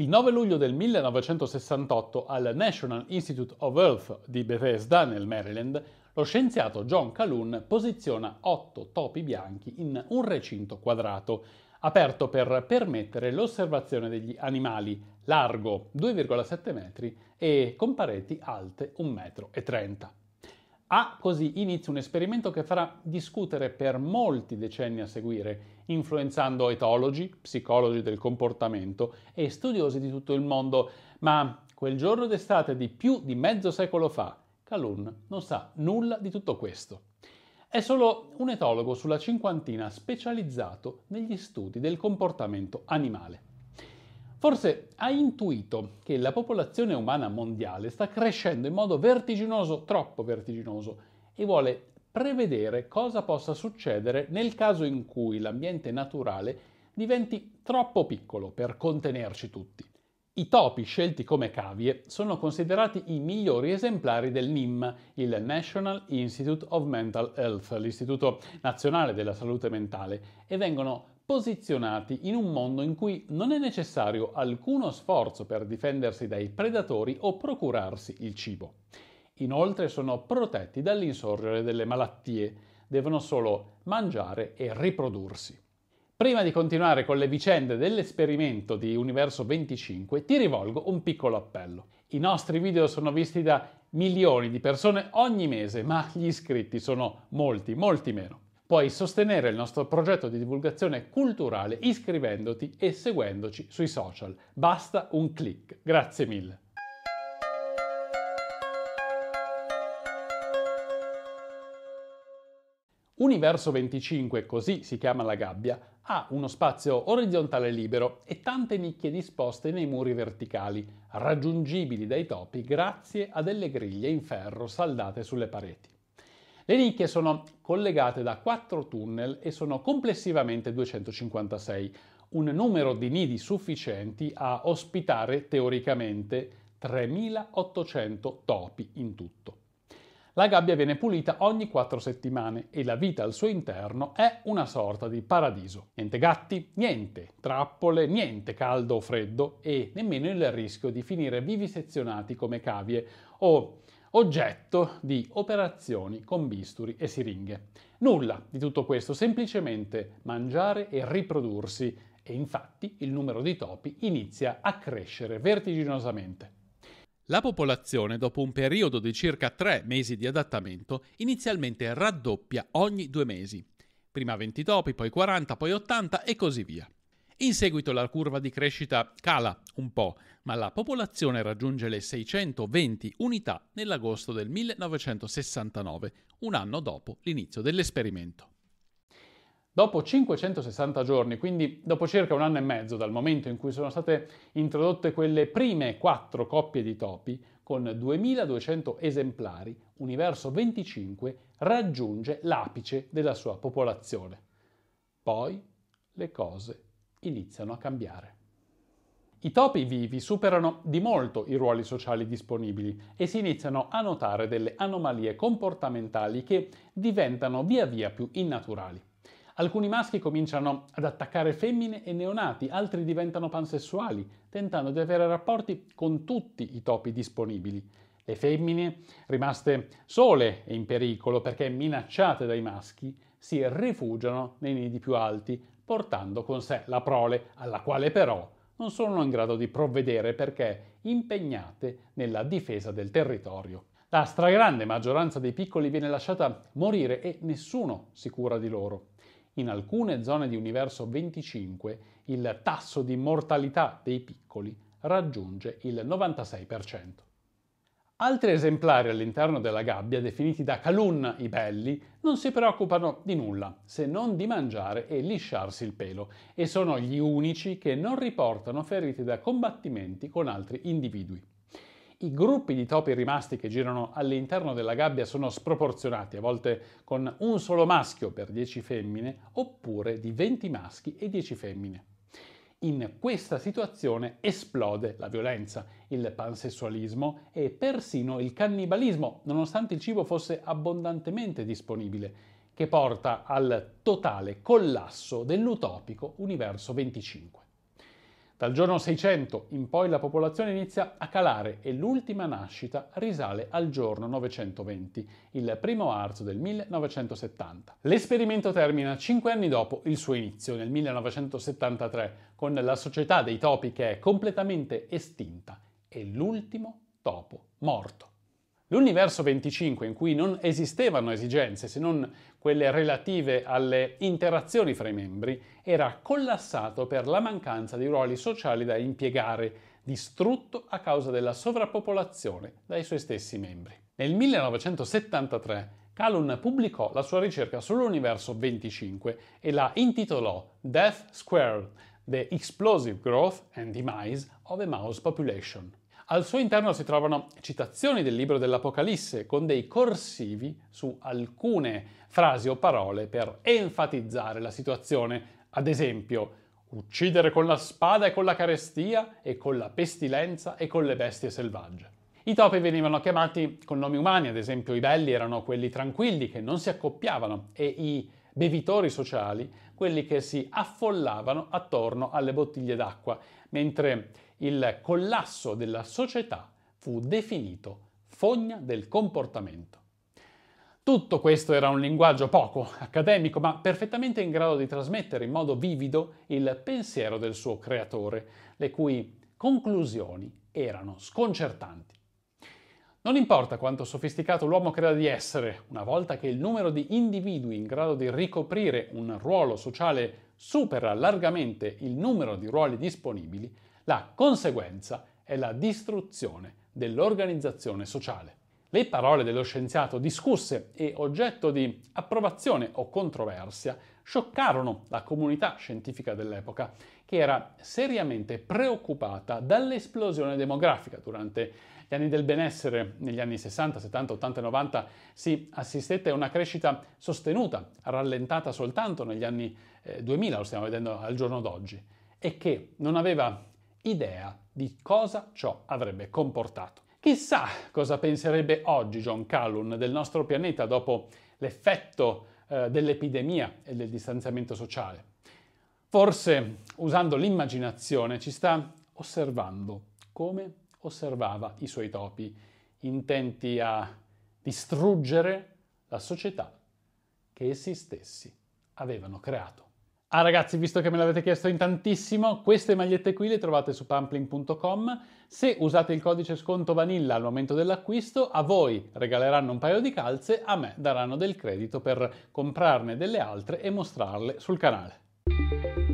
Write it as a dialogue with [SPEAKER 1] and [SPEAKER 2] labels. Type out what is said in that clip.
[SPEAKER 1] Il 9 luglio del 1968 al National Institute of Health di Bethesda, nel Maryland, lo scienziato John Calhoun posiziona otto topi bianchi in un recinto quadrato, aperto per permettere l'osservazione degli animali, largo 2,7 metri e con pareti alte 1,30 m. Ha così inizio un esperimento che farà discutere per molti decenni a seguire, influenzando etologi, psicologi del comportamento e studiosi di tutto il mondo. Ma quel giorno d'estate di più di mezzo secolo fa, Calhoun non sa nulla di tutto questo. È solo un etologo sulla cinquantina specializzato negli studi del comportamento animale. Forse hai intuito che la popolazione umana mondiale sta crescendo in modo vertiginoso, troppo vertiginoso, e vuole prevedere cosa possa succedere nel caso in cui l'ambiente naturale diventi troppo piccolo per contenerci tutti. I topi scelti come cavie sono considerati i migliori esemplari del NIM, il National Institute of Mental Health, l'istituto nazionale della salute mentale, e vengono posizionati in un mondo in cui non è necessario alcuno sforzo per difendersi dai predatori o procurarsi il cibo. Inoltre sono protetti dall'insorgere delle malattie, devono solo mangiare e riprodursi. Prima di continuare con le vicende dell'esperimento di Universo 25, ti rivolgo un piccolo appello. I nostri video sono visti da milioni di persone ogni mese, ma gli iscritti sono molti, molti meno. Puoi sostenere il nostro progetto di divulgazione culturale iscrivendoti e seguendoci sui social. Basta un clic. Grazie mille. Universo 25, così si chiama la gabbia, ha uno spazio orizzontale libero e tante nicchie disposte nei muri verticali, raggiungibili dai topi grazie a delle griglie in ferro saldate sulle pareti. Le nicchie sono collegate da quattro tunnel e sono complessivamente 256, un numero di nidi sufficienti a ospitare teoricamente 3.800 topi in tutto. La gabbia viene pulita ogni quattro settimane e la vita al suo interno è una sorta di paradiso. Niente gatti, niente trappole, niente caldo o freddo e nemmeno il rischio di finire vivisezionati come cavie o oggetto di operazioni con bisturi e siringhe. Nulla di tutto questo, semplicemente mangiare e riprodursi e infatti il numero di topi inizia a crescere vertiginosamente. La popolazione, dopo un periodo di circa tre mesi di adattamento, inizialmente raddoppia ogni due mesi. Prima 20 topi, poi 40, poi 80 e così via. In seguito la curva di crescita cala un po', ma la popolazione raggiunge le 620 unità nell'agosto del 1969, un anno dopo l'inizio dell'esperimento. Dopo 560 giorni, quindi dopo circa un anno e mezzo dal momento in cui sono state introdotte quelle prime quattro coppie di topi, con 2200 esemplari, Universo 25 raggiunge l'apice della sua popolazione. Poi le cose iniziano a cambiare. I topi vivi superano di molto i ruoli sociali disponibili e si iniziano a notare delle anomalie comportamentali che diventano via via più innaturali. Alcuni maschi cominciano ad attaccare femmine e neonati, altri diventano pansessuali, tentando di avere rapporti con tutti i topi disponibili. Le femmine, rimaste sole e in pericolo perché minacciate dai maschi, si rifugiano nei nidi più alti, portando con sé la prole, alla quale però non sono in grado di provvedere perché impegnate nella difesa del territorio. La stragrande maggioranza dei piccoli viene lasciata morire e nessuno si cura di loro. In alcune zone di universo 25 il tasso di mortalità dei piccoli raggiunge il 96%. Altri esemplari all'interno della gabbia, definiti da Calunna i belli, non si preoccupano di nulla se non di mangiare e lisciarsi il pelo e sono gli unici che non riportano ferite da combattimenti con altri individui. I gruppi di topi rimasti che girano all'interno della gabbia sono sproporzionati, a volte con un solo maschio per 10 femmine oppure di 20 maschi e 10 femmine. In questa situazione esplode la violenza, il pansessualismo e persino il cannibalismo, nonostante il cibo fosse abbondantemente disponibile, che porta al totale collasso dell'utopico universo 25. Dal giorno 600 in poi la popolazione inizia a calare e l'ultima nascita risale al giorno 920, il primo arzo del 1970. L'esperimento termina cinque anni dopo il suo inizio, nel 1973, con la società dei topi che è completamente estinta e l'ultimo topo morto. L'universo 25, in cui non esistevano esigenze se non quelle relative alle interazioni fra i membri, era collassato per la mancanza di ruoli sociali da impiegare, distrutto a causa della sovrappopolazione dai suoi stessi membri. Nel 1973 Calhoun pubblicò la sua ricerca sull'universo 25 e la intitolò Death Square, The Explosive Growth and Demise of a Mouse Population. Al suo interno si trovano citazioni del libro dell'Apocalisse con dei corsivi su alcune frasi o parole per enfatizzare la situazione. Ad esempio, uccidere con la spada e con la carestia e con la pestilenza e con le bestie selvagge. I topi venivano chiamati con nomi umani, ad esempio i belli erano quelli tranquilli che non si accoppiavano e i bevitori sociali quelli che si affollavano attorno alle bottiglie d'acqua, mentre il collasso della società fu definito fogna del comportamento. Tutto questo era un linguaggio poco accademico, ma perfettamente in grado di trasmettere in modo vivido il pensiero del suo creatore, le cui conclusioni erano sconcertanti. Non importa quanto sofisticato l'uomo creda di essere, una volta che il numero di individui in grado di ricoprire un ruolo sociale supera largamente il numero di ruoli disponibili, la conseguenza è la distruzione dell'organizzazione sociale. Le parole dello scienziato discusse e oggetto di approvazione o controversia scioccarono la comunità scientifica dell'epoca, che era seriamente preoccupata dall'esplosione demografica. Durante gli anni del benessere, negli anni 60, 70, 80 e 90, si assistette a una crescita sostenuta, rallentata soltanto negli anni 2000, eh, lo stiamo vedendo al giorno d'oggi, e che non aveva idea di cosa ciò avrebbe comportato. Chissà cosa penserebbe oggi John Callum del nostro pianeta dopo l'effetto eh, dell'epidemia e del distanziamento sociale. Forse, usando l'immaginazione, ci sta osservando come osservava i suoi topi, intenti a distruggere la società che essi stessi avevano creato. Ah ragazzi, visto che me l'avete chiesto in tantissimo, queste magliette qui le trovate su pampling.com. Se usate il codice sconto vanilla al momento dell'acquisto, a voi regaleranno un paio di calze, a me daranno del credito per comprarne delle altre e mostrarle sul canale.